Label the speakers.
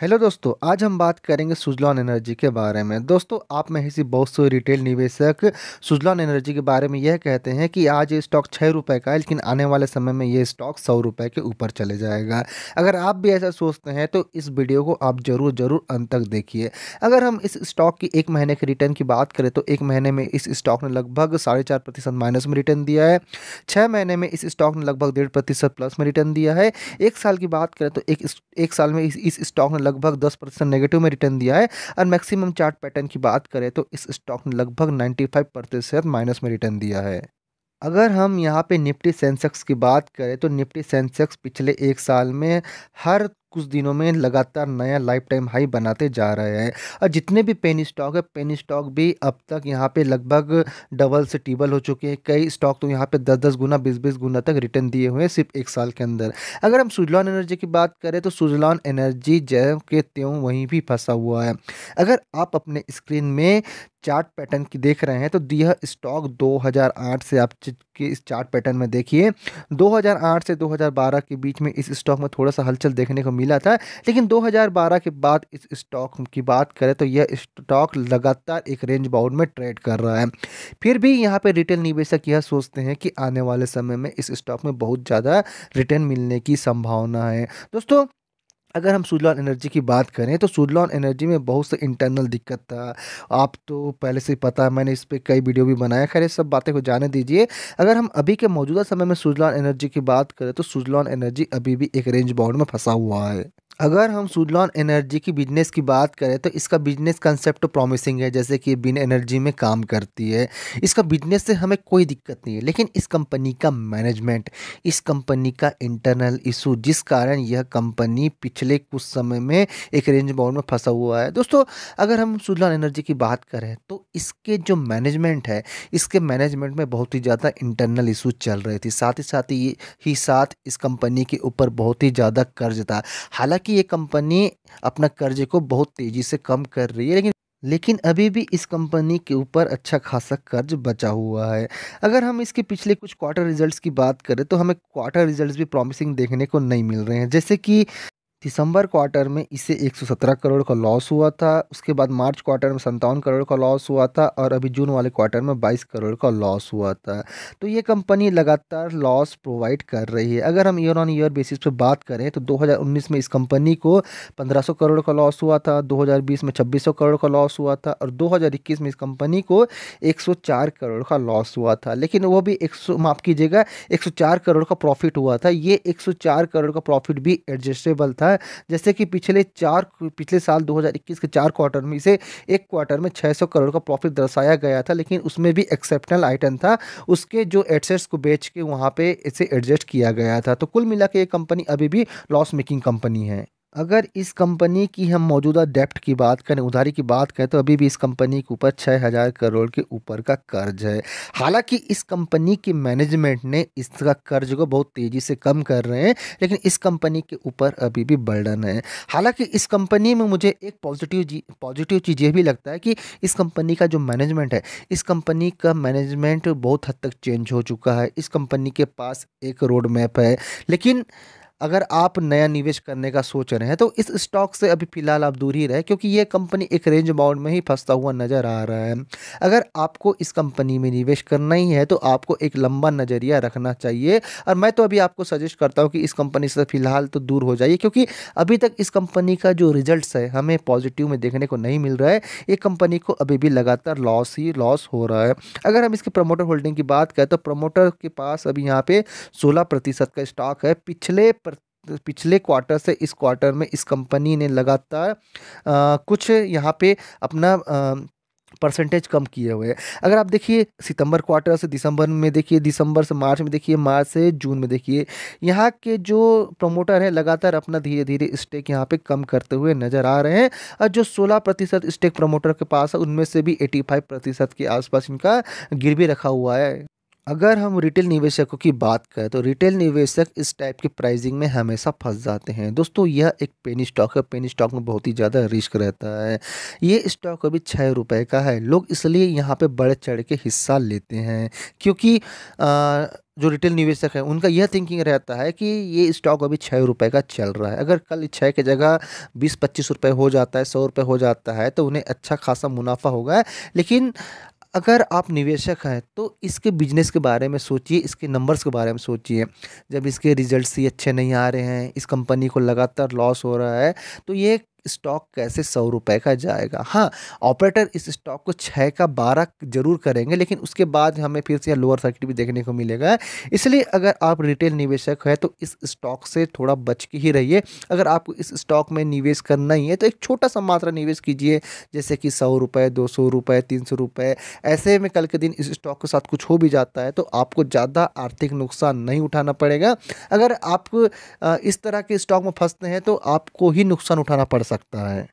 Speaker 1: hello दोस्तों आज हम बात करेंगे सुजलॉन एनर्जी के बारे में दोस्तों आप में से बहुत से रिटेल निवेशक सुजलॉन एनर्जी के बारे में यह कहते हैं कि आज ये स्टॉक छः रुपये का है लेकिन आने वाले समय में ये स्टॉक सौ रुपये के ऊपर चले जाएगा अगर आप भी ऐसा सोचते हैं तो इस वीडियो को आप जरूर जरूर अंत तक देखिए अगर हम इस स्टॉक की एक महीने के रिटर्न की बात करें तो एक महीने में इस स्टॉक ने लगभग साढ़े प्रतिशत माइनस में रिटर्न दिया है छः महीने में इस स्टॉक ने लगभग डेढ़ प्रतिशत प्लस में रिटर्न दिया है एक साल की बात करें तो एक साल में इस स्टॉक ने लगभग दस परसेंट नेगेटिव में रिटर्न दिया है और मैक्सिमम चार्ट पैटर्न की बात करें तो इस स्टॉक ने लगभग नाइन्टी फाइव प्रतिशत माइनस में रिटर्न दिया है अगर हम यहाँ पे निफ्टी सेंसेक्स की बात करें तो निफ्टी सेंसेक्स पिछले एक साल में हर कुछ दिनों में लगातार नया लाइफ टाइम हाई बनाते जा रहे हैं और जितने भी पेन स्टॉक है पेन स्टॉक भी अब तक यहाँ पे लगभग डबल से टिबल हो चुके हैं कई स्टॉक तो यहाँ पे दस दस गुना बीस बीस गुना तक रिटर्न दिए हुए हैं सिर्फ एक साल के अंदर अगर हम सुजलॉन एनर्जी की बात करें तो सुजलॉन एनर्जी जय के त्यों वहीं भी फंसा हुआ है अगर आप अपने स्क्रीन में चार्ट पैटर्न की देख रहे हैं तो यह स्टॉक 2008 से आप के इस चार्ट पैटर्न में देखिए 2008 से 2012 के बीच में इस स्टॉक में थोड़ा सा हलचल देखने को मिला था लेकिन 2012 के बाद इस स्टॉक की बात करें तो यह स्टॉक लगातार एक रेंज बाउंड में ट्रेड कर रहा है फिर भी यहाँ पर रिटेल निवेशक यह सोचते हैं कि आने वाले समय में इस स्टॉक में बहुत ज़्यादा रिटर्न मिलने की संभावना है दोस्तों अगर हम सुजलॉन एनर्जी की बात करें तो सुजलॉन एनर्जी में बहुत से इंटरनल दिक्कत था आप तो पहले से ही पता है मैंने इस पर कई वीडियो भी बनाया खैर सब बातें को जाने दीजिए अगर हम अभी के मौजूदा समय में सुजलॉन एनर्जी की बात करें तो सुजलॉन एनर्जी अभी भी एक रेंज बाउंड में फंसा हुआ है अगर हम सुजलॉन एनर्जी की बिजनेस की बात करें तो इसका बिजनेस कंसेप्ट प्रॉमिसिंग है जैसे कि बिन एनर्जी में काम करती है इसका बिजनेस से हमें कोई दिक्कत नहीं है लेकिन इस कंपनी का मैनेजमेंट इस कंपनी का इंटरनल इशू जिस कारण यह कंपनी पिछले कुछ समय में एक रेंज बाउंड में फंसा हुआ है दोस्तों अगर हम सुजलॉन एनर्जी की बात करें तो इसके जो मैनेजमेंट है इसके मैनेजमेंट में बहुत ही ज़्यादा इंटरनल इशू चल रहे थी साथ ही साथ ही साथ इस कंपनी के ऊपर बहुत ही ज़्यादा कर्ज था हालांकि हालांकि ये कंपनी अपना कर्ज को बहुत तेज़ी से कम कर रही है लेकिन लेकिन अभी भी इस कंपनी के ऊपर अच्छा खासा कर्ज बचा हुआ है अगर हम इसके पिछले कुछ क्वार्टर रिजल्ट्स की बात करें तो हमें क्वार्टर रिजल्ट्स भी प्रॉमिसिंग देखने को नहीं मिल रहे हैं जैसे कि दिसंबर क्वार्टर में इसे 117 करोड़ का लॉस हुआ था उसके बाद मार्च क्वार्टर में संतावन करोड़ का लॉस हुआ था और अभी जून वाले क्वार्टर में 22 करोड़ का लॉस हुआ था तो ये कंपनी लगातार लॉस प्रोवाइड कर रही है अगर हम ईयर ऑन ईयर बेसिस पे बात करें तो 2019 में इस कंपनी को 1500 करोड़ का लॉस हुआ था दो में छब्बीस करोड़ का लॉस हुआ था और दो में इस कंपनी को एक करोड़ का लॉस हुआ था लेकिन वो भी एक माफ़ कीजिएगा एक करोड़ का प्रॉफिट हुआ था ये एक करोड़ का प्रॉफिट भी एडजस्टेबल था रहा है जैसे कि पिछले चार पिछले साल 2021 के चार क्वार्टर में इसे एक क्वार्टर में 600 करोड़ का प्रॉफिट दर्शाया गया था लेकिन उसमें भी एक्सेप्शनल आइटम था उसके जो एडसेट्स को बेच के वहाँ पर इसे एडजस्ट किया गया था तो कुल मिला ये कंपनी अभी भी लॉस मेकिंग कंपनी है अगर इस कंपनी की हम मौजूदा डेप्ट की बात करें उधारी की बात करें तो अभी भी इस कंपनी के ऊपर छः हज़ार करोड़ के ऊपर का कर्ज है हालांकि इस कंपनी की मैनेजमेंट ने इसका कर्ज को बहुत तेज़ी से कम कर रहे हैं लेकिन इस कंपनी के ऊपर अभी भी बर्डन है हालांकि इस कंपनी में मुझे एक पॉजिटिव पॉजिटिव चीज़ यह भी लगता है कि इस कंपनी का जो मैनेजमेंट है इस कंपनी का मैनेजमेंट बहुत हद तक चेंज हो चुका है इस कंपनी के पास एक रोड मैप है लेकिन अगर आप नया निवेश करने का सोच रहे हैं तो इस स्टॉक से अभी फ़िलहाल आप दूर ही रहें क्योंकि ये कंपनी एक रेंज बाउंड में ही फंसता हुआ नज़र आ रहा है अगर आपको इस कंपनी में निवेश करना ही है तो आपको एक लंबा नज़रिया रखना चाहिए और मैं तो अभी आपको सजेस्ट करता हूँ कि इस कंपनी से फ़िलहाल तो दूर हो जाइए क्योंकि अभी तक इस कंपनी का जो रिजल्ट है हमें पॉजिटिव में देखने को नहीं मिल रहा है ये कंपनी को अभी भी लगातार लॉस ही लॉस हो रहा है अगर हम इसके प्रमोटर होल्डिंग की बात करें तो प्रमोटर के पास अभी यहाँ पर सोलह प्रतिशत का स्टॉक है पिछले पिछले क्वार्टर से इस क्वार्टर में इस कंपनी ने लगातार कुछ यहाँ पे अपना आ, परसेंटेज कम किए हुए हैं अगर आप देखिए सितंबर क्वार्टर से दिसंबर में देखिए दिसंबर से मार्च में देखिए मार्च से जून में देखिए यहाँ के जो प्रमोटर हैं लगातार अपना धीरे धीरे स्टेक यहाँ पे कम करते हुए नज़र आ रहे हैं और जो 16 प्रतिशत स्टेक प्रमोटर के पास है उनमें से भी 85 प्रतिशत के आसपास इनका गिरवी रखा हुआ है अगर हम रिटेल निवेशकों की बात करें तो रिटेल निवेशक इस टाइप की प्राइसिंग में हमेशा फंस जाते हैं दोस्तों यह एक पेनी स्टॉक है पेनी स्टॉक में बहुत ही ज़्यादा रिस्क रहता है ये स्टॉक अभी छः रुपये का है लोग इसलिए यहाँ पे बढ़ चढ़ के हिस्सा लेते हैं क्योंकि आ, जो रिटेल निवेशक है उनका यह थिंकिंग रहता है कि ये स्टॉक अभी छः रुपये का चल रहा है अगर कल छः की जगह बीस पच्चीस रुपये हो जाता है सौ रुपये हो जाता है तो उन्हें अच्छा खासा मुनाफा होगा लेकिन अगर आप निवेशक हैं तो इसके बिजनेस के बारे में सोचिए इसके नंबर्स के बारे में सोचिए जब इसके रिजल्ट्स ही अच्छे नहीं आ रहे हैं इस कंपनी को लगातार लॉस हो रहा है तो ये स्टॉक कैसे सौ रुपये का जाएगा हाँ ऑपरेटर इस स्टॉक को छः का बारह जरूर करेंगे लेकिन उसके बाद हमें फिर से लोअर सर्किट भी देखने को मिलेगा इसलिए अगर आप रिटेल निवेशक हैं तो इस स्टॉक से थोड़ा बच के ही रहिए अगर आपको इस स्टॉक में निवेश करना ही है तो एक छोटा सा मात्रा निवेश कीजिए जैसे कि सौ रुपये दो सौ रुपये तीन सौ रुपये ऐसे में कल के दिन इस स्टॉक के साथ कुछ हो भी जाता है तो आपको ज़्यादा आर्थिक नुकसान नहीं उठाना पड़ेगा अगर आप इस तरह के स्टॉक में फंसते हैं तो आपको ही नुकसान उठाना पड़ सकता लगता है